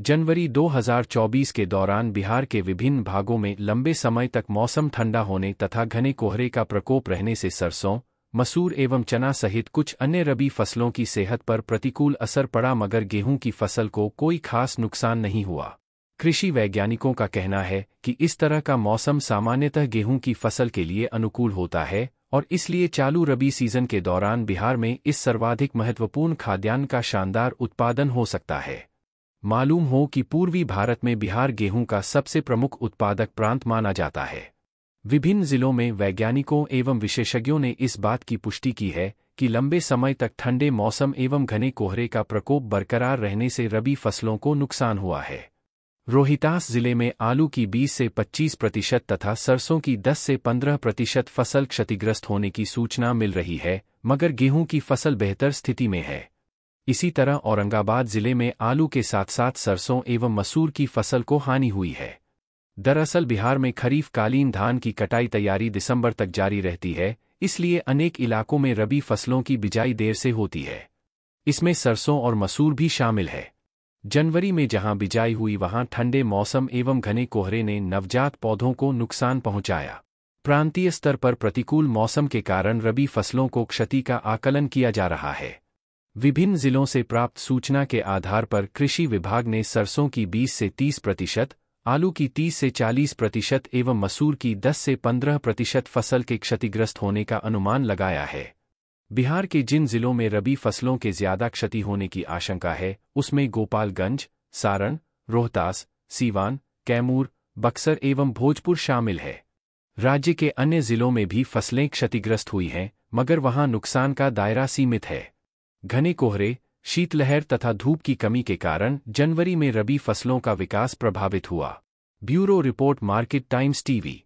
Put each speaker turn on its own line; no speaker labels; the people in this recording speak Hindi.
जनवरी 2024 के दौरान बिहार के विभिन्न भागों में लंबे समय तक मौसम ठंडा होने तथा घने कोहरे का प्रकोप रहने से सरसों मसूर एवं चना सहित कुछ अन्य रबी फसलों की सेहत पर प्रतिकूल असर पड़ा मगर गेहूं की फसल को कोई खास नुकसान नहीं हुआ कृषि वैज्ञानिकों का कहना है कि इस तरह का मौसम सामान्यतः गेहूं की फसल के लिए अनुकूल होता है और इसलिए चालू रबी सीजन के दौरान बिहार में इस सर्वाधिक महत्वपूर्ण खाद्यान्न का शानदार उत्पादन हो सकता है मालूम हो कि पूर्वी भारत में बिहार गेहूं का सबसे प्रमुख उत्पादक प्रांत माना जाता है विभिन्न जिलों में वैज्ञानिकों एवं विशेषज्ञों ने इस बात की पुष्टि की है कि लंबे समय तक ठंडे मौसम एवं घने कोहरे का प्रकोप बरकरार रहने से रबी फसलों को नुकसान हुआ है रोहितास जिले में आलू की 20 से 25 प्रतिशत तथा सरसों की 10 से 15 प्रतिशत फसल क्षतिग्रस्त होने की सूचना मिल रही है मगर गेहूं की फसल बेहतर स्थिति में है इसी तरह औरंगाबाद जिले में आलू के साथ साथ सरसों एवं मसूर की फसल को हानि हुई है दरअसल बिहार में खरीफ कालीन धान की कटाई तैयारी दिसंबर तक जारी रहती है इसलिए अनेक इलाकों में रबी फसलों की बिजाई देर से होती है इसमें सरसों और मसूर भी शामिल है जनवरी में जहां बिजाई हुई वहां ठंडे मौसम एवं घने कोहरे ने नवजात पौधों को नुकसान पहुंचाया प्रांतीय स्तर पर प्रतिकूल मौसम के कारण रबी फसलों को क्षति का आकलन किया जा रहा है विभिन्न जिलों से प्राप्त सूचना के आधार पर कृषि विभाग ने सरसों की 20 से 30 प्रतिशत आलू की 30 से 40 प्रतिशत एवं मसूर की 10 से 15 प्रतिशत फसल के क्षतिग्रस्त होने का अनुमान लगाया है बिहार के जिन जिलों में रबी फसलों के ज्यादा क्षति होने की आशंका है उसमें गोपालगंज सारण रोहतास सीवान कैमूर बक्सर एवं भोजपुर शामिल है राज्य के अन्य जिलों में भी फसलें क्षतिग्रस्त हुई हैं मगर वहां नुकसान का दायरा सीमित है घने कोहरे शीतलहर तथा धूप की कमी के कारण जनवरी में रबी फसलों का विकास प्रभावित हुआ bureau report market Times TV